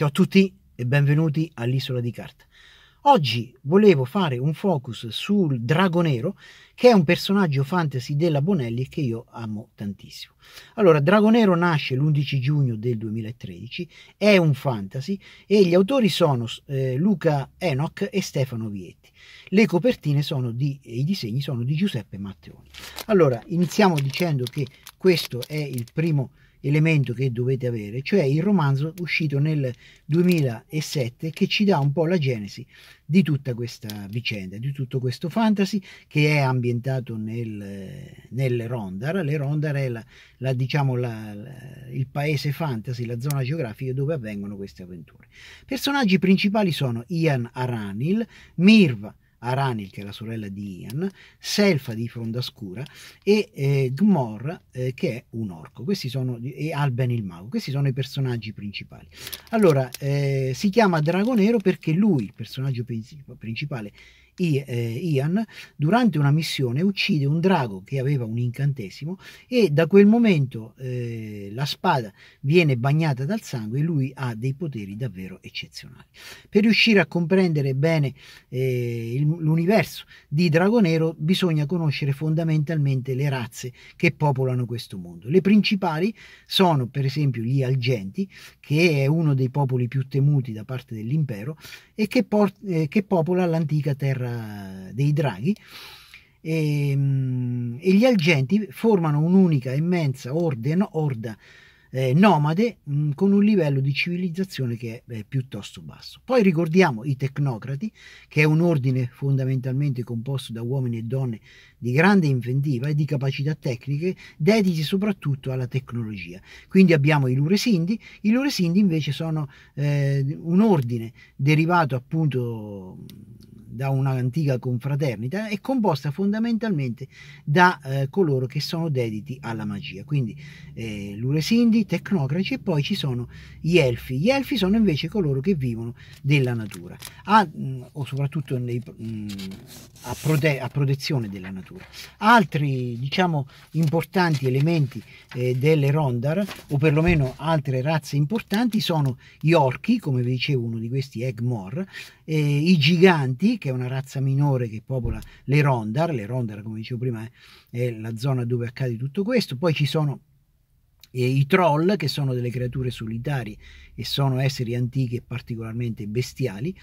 Ciao a tutti e benvenuti all'Isola di Carta. Oggi volevo fare un focus sul Drago Nero, che è un personaggio fantasy della Bonelli che io amo tantissimo. Allora, Drago Nero nasce l'11 giugno del 2013, è un fantasy e gli autori sono eh, Luca Enoch e Stefano Vietti. Le copertine sono di, e i disegni sono di Giuseppe Matteoni. Allora, iniziamo dicendo che questo è il primo elemento che dovete avere, cioè il romanzo uscito nel 2007 che ci dà un po' la genesi di tutta questa vicenda, di tutto questo fantasy che è ambientato nel, nel Rondar. Le Rondar è la, la, diciamo, la, il paese fantasy, la zona geografica dove avvengono queste avventure. Personaggi principali sono Ian Aranil, Mirva, Aranil, che è la sorella di Ian, Selfa di Fronda Scura e eh, Gmor, eh, che è un orco. Questi sono, e Alben il mago. Questi sono i personaggi principali. Allora, eh, si chiama Dragonero perché lui, il personaggio principale, eh, Ian, durante una missione uccide un drago che aveva un incantesimo e da quel momento eh, la spada viene bagnata dal sangue e lui ha dei poteri davvero eccezionali. Per riuscire a comprendere bene eh, il, l'universo di Drago Nero bisogna conoscere fondamentalmente le razze che popolano questo mondo. Le principali sono per esempio gli Algenti, che è uno dei popoli più temuti da parte dell'impero e che, por- eh, che popola l'antica terra guerra eh, dei draghi e, ehm, e gli Algenti formano un'unica immensa orde, orda eh, nomade mh, mm, con un livello di civilizzazione che è eh, piuttosto basso. Poi ricordiamo i tecnocrati, che è un ordine fondamentalmente composto da uomini e donne di grande inventiva e di capacità tecniche, dediti soprattutto alla tecnologia. Quindi abbiamo i Luresindi, i Luresindi invece sono eh, un ordine derivato appunto da un'antica confraternita, è composta fondamentalmente da eh, coloro che sono dediti alla magia, quindi eh, luresindi, tecnocraci e poi ci sono gli elfi. Gli elfi sono invece coloro che vivono della natura, a, mh, mm, o soprattutto nei, mh, mm, a, prote a, protezione della natura. Altri, diciamo, importanti elementi eh, delle Rondar, o perlomeno altre razze importanti, sono gli orchi, come vi dicevo uno di questi Egmore, eh, i giganti, che è una razza minore che popola le rondar, le rondar come dicevo prima eh, è la zona dove accade tutto questo, poi ci sono eh, i troll che sono delle creature solitarie e sono esseri antichi e particolarmente bestiali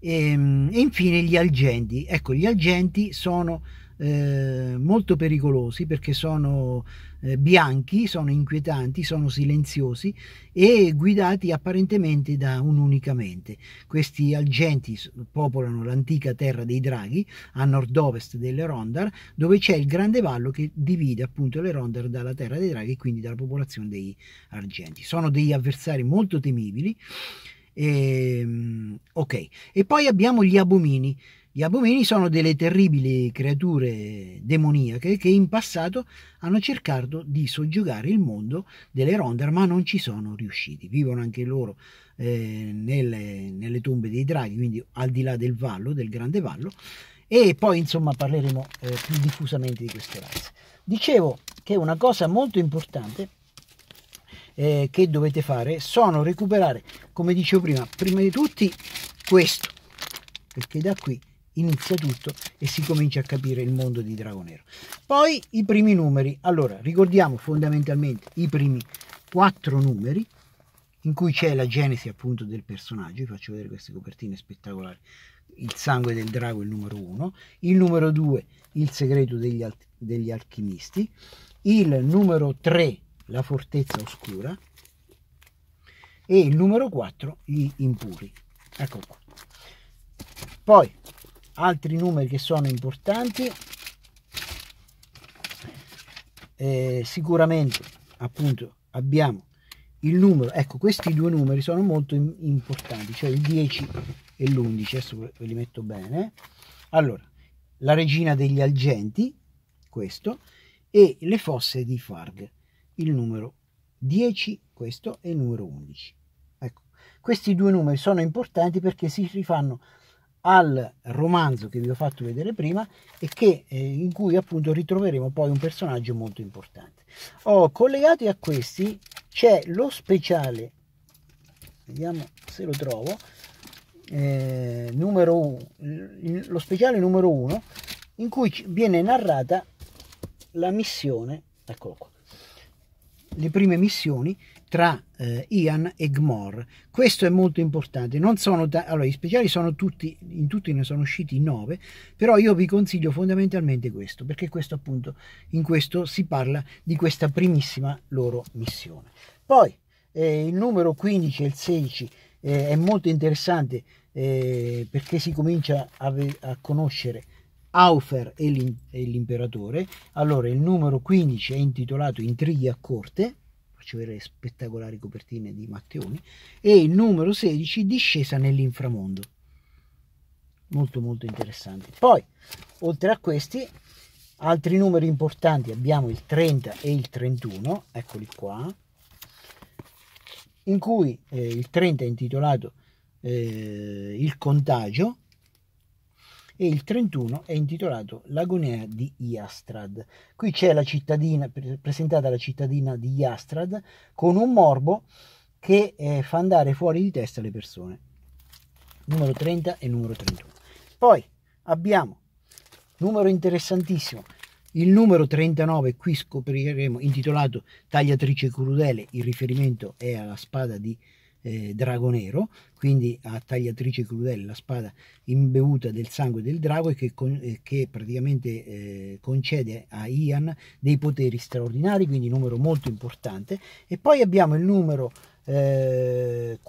e, ehm, e infine gli algenti, ecco gli algenti sono eh, molto pericolosi perché sono eh, bianchi, sono inquietanti, sono silenziosi e guidati apparentemente da un'unica mente. Questi algenti popolano l'antica terra dei draghi a nord-ovest delle Rondar, dove c'è il grande vallo che divide appunto le Rondar dalla terra dei draghi e quindi dalla popolazione dei argenti. Sono degli avversari molto temibili. E, ehm, ok, e poi abbiamo gli abomini gli abomeni sono delle terribili creature demoniache che in passato hanno cercato di soggiogare il mondo delle Rondar, ma non ci sono riusciti. Vivono anche loro eh, nelle, nelle, tombe dei draghi, quindi al di là del vallo, del grande vallo, e poi insomma parleremo eh, più diffusamente di queste razze. Dicevo che una cosa molto importante eh, che dovete fare sono recuperare, come dicevo prima, prima di tutti questo, perché da qui inizia tutto e si comincia a capire il mondo di Dragonero. Poi i primi numeri, allora ricordiamo fondamentalmente i primi quattro numeri in cui c'è la genesi appunto del personaggio, vi faccio vedere queste copertine spettacolari, il sangue del drago è il numero uno, il numero due il segreto degli, al degli alchimisti, il numero tre la fortezza oscura e il numero quattro gli impuri. Ecco qua. Poi altri numeri che sono importanti eh, sicuramente appunto abbiamo il numero ecco questi due numeri sono molto importanti cioè il 10 e l'11 adesso ve li metto bene allora la regina degli algenti questo e le fosse di Farg il numero 10 questo e il numero 11 ecco questi due numeri sono importanti perché si rifanno al romanzo che vi ho fatto vedere prima e che, eh, in cui appunto ritroveremo poi un personaggio molto importante. Oh, collegati a questi c'è lo speciale, vediamo se lo trovo, eh, numero, lo speciale numero 1 in cui viene narrata la missione, eccolo qua, le prime missioni tra eh, Ian e Gmor. Questo è molto importante. Da, allora, gli speciali sono tutti, in tutti ne sono usciti nove, però io vi consiglio fondamentalmente questo, perché questo appunto, in questo si parla di questa primissima loro missione. Poi eh, il numero 15 e il 16 eh, è molto interessante eh, perché si comincia a, a conoscere Aufer e, l'im- e l'imperatore. Allora il numero 15 è intitolato Intrighi a corte, faccio vedere spettacolari copertine di Matteoni, e il numero 16 Discesa nell'inframondo. Molto molto interessante. Poi, oltre a questi, altri numeri importanti abbiamo il 30 e il 31, eccoli qua, in cui eh, il 30 è intitolato eh, Il contagio e il 31 è intitolato Lagunea di Iastrad. Qui c'è la cittadina, presentata la cittadina di Iastrad con un morbo che eh, fa andare fuori di testa le persone. Numero 30 e numero 31. Poi abbiamo numero interessantissimo. Il numero 39, qui scopriremo, intitolato Tagliatrice crudele, il riferimento è alla spada di eh, drago nero, quindi a tagliatrice crudele, la spada imbevuta del sangue del drago e che, con, eh, che praticamente eh, concede a Ian dei poteri straordinari, quindi numero molto importante. E poi abbiamo il numero 46,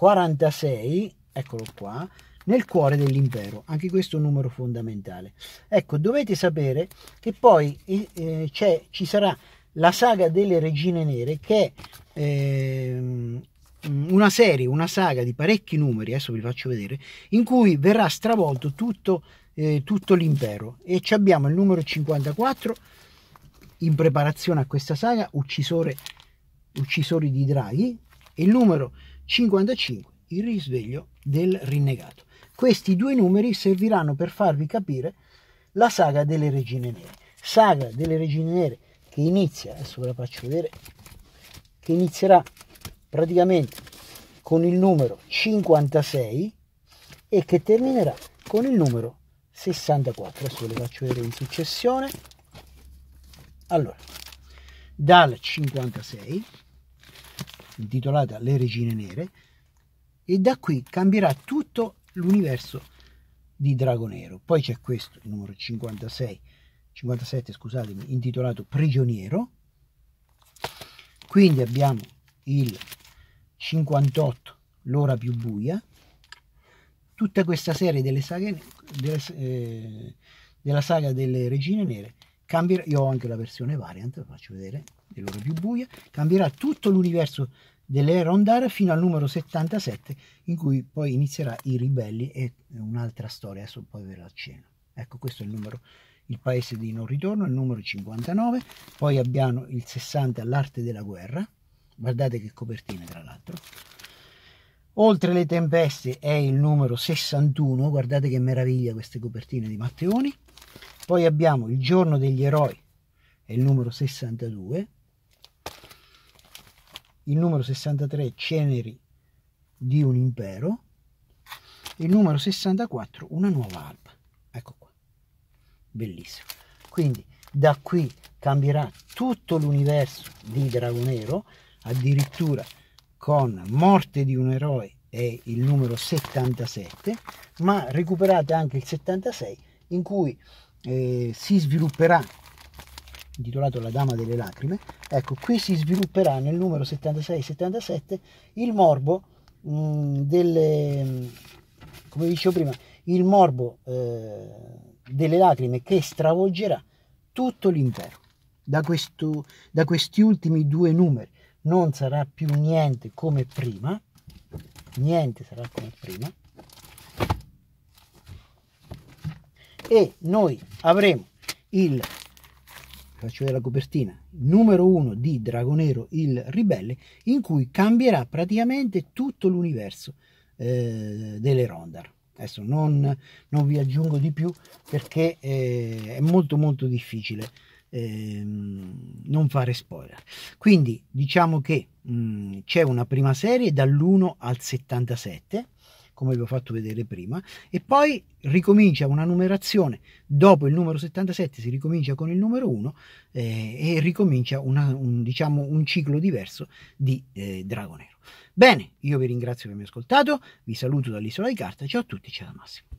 eh, eccolo qua, nel cuore dell'impero, anche questo è un numero fondamentale. Ecco, dovete sapere che poi eh, eh, ci sarà la saga delle regine nere che eh, Mm, una serie, una saga di parecchi numeri, adesso vi faccio vedere, in cui verrà stravolto tutto, eh, tutto l'impero. E abbiamo il numero 54 in preparazione a questa saga, Uccisore, Uccisori di draghi, e il numero 55, il risveglio del rinnegato. Questi due numeri serviranno per farvi capire la saga delle regine nere. Saga delle regine nere che inizia, adesso ve la faccio vedere, che inizierà praticamente con il numero 56 e che terminerà con il numero 64. Adesso le faccio vedere in successione. Allora, dal 56, intitolata Le Regine Nere, e da qui cambierà tutto l'universo di Drago Nero. Poi c'è questo, il numero 56, 57, scusatemi, intitolato Prigioniero. Quindi abbiamo il 58 l'ora più buia tutta questa serie delle saghe delle, eh, della saga delle regine nere cambierà io ho anche la versione variant faccio vedere dell'ora più buia cambierà tutto l'universo delle Rondar fino al numero 77 in cui poi inizierà i ribelli e un'altra storia adesso poi ve la accenno ecco questo è il numero il paese di non ritorno il numero 59 poi abbiamo il 60 l'arte della guerra guardate che copertina tra l'altro oltre le tempeste è il numero 61 guardate che meraviglia queste copertine di Matteoni poi abbiamo il giorno degli eroi è il numero 62 il numero 63 ceneri di un impero il numero 64 una nuova alba ecco qua bellissimo quindi da qui cambierà tutto l'universo di Dragonero addirittura con Morte di un eroe è il numero 77, ma recuperate anche il 76 in cui eh, si svilupperà intitolato La Dama delle Lacrime, ecco qui si svilupperà nel numero 76-77 il morbo mh, mm, delle, mm, come dicevo prima, il morbo eh, delle lacrime che stravolgerà tutto l'impero da, questo, da questi ultimi due numeri non sarà più niente come prima, niente sarà come prima, e noi avremo il, faccio vedere la copertina, numero 1 di Dragonero il Ribelle, in cui cambierà praticamente tutto l'universo eh, delle Rondar. Adesso non, non, vi aggiungo di più perché eh, è molto molto difficile ehm, non fare spoiler. Quindi diciamo che mh, mm, c'è una prima serie dall'1 al 77 come vi ho fatto vedere prima, e poi ricomincia una numerazione, dopo il numero 77 si ricomincia con il numero 1 eh, e ricomincia una, un, diciamo, un, ciclo diverso di eh, Dragonero. Bene, io vi ringrazio per avermi ascoltato, vi saluto dall'isola di carta, ciao a tutti, ciao da Massimo.